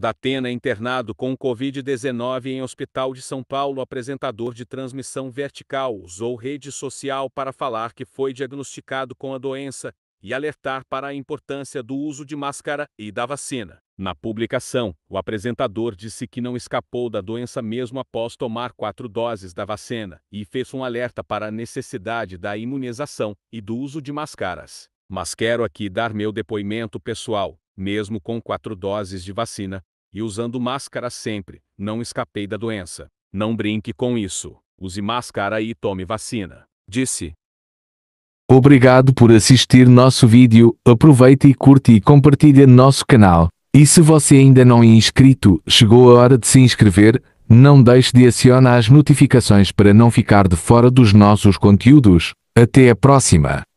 Datena internado com Covid-19 em hospital de São Paulo. Apresentador de transmissão vertical usou rede social para falar que foi diagnosticado com a doença e alertar para a importância do uso de máscara e da vacina. Na publicação, o apresentador disse que não escapou da doença mesmo após tomar quatro doses da vacina e fez um alerta para a necessidade da imunização e do uso de máscaras. Mas quero aqui dar meu depoimento pessoal mesmo com quatro doses de vacina, e usando máscara sempre, não escapei da doença. Não brinque com isso. Use máscara e tome vacina. Disse. Obrigado por assistir nosso vídeo, Aproveite e curte e compartilhe nosso canal. E se você ainda não é inscrito, chegou a hora de se inscrever, não deixe de acionar as notificações para não ficar de fora dos nossos conteúdos. Até a próxima!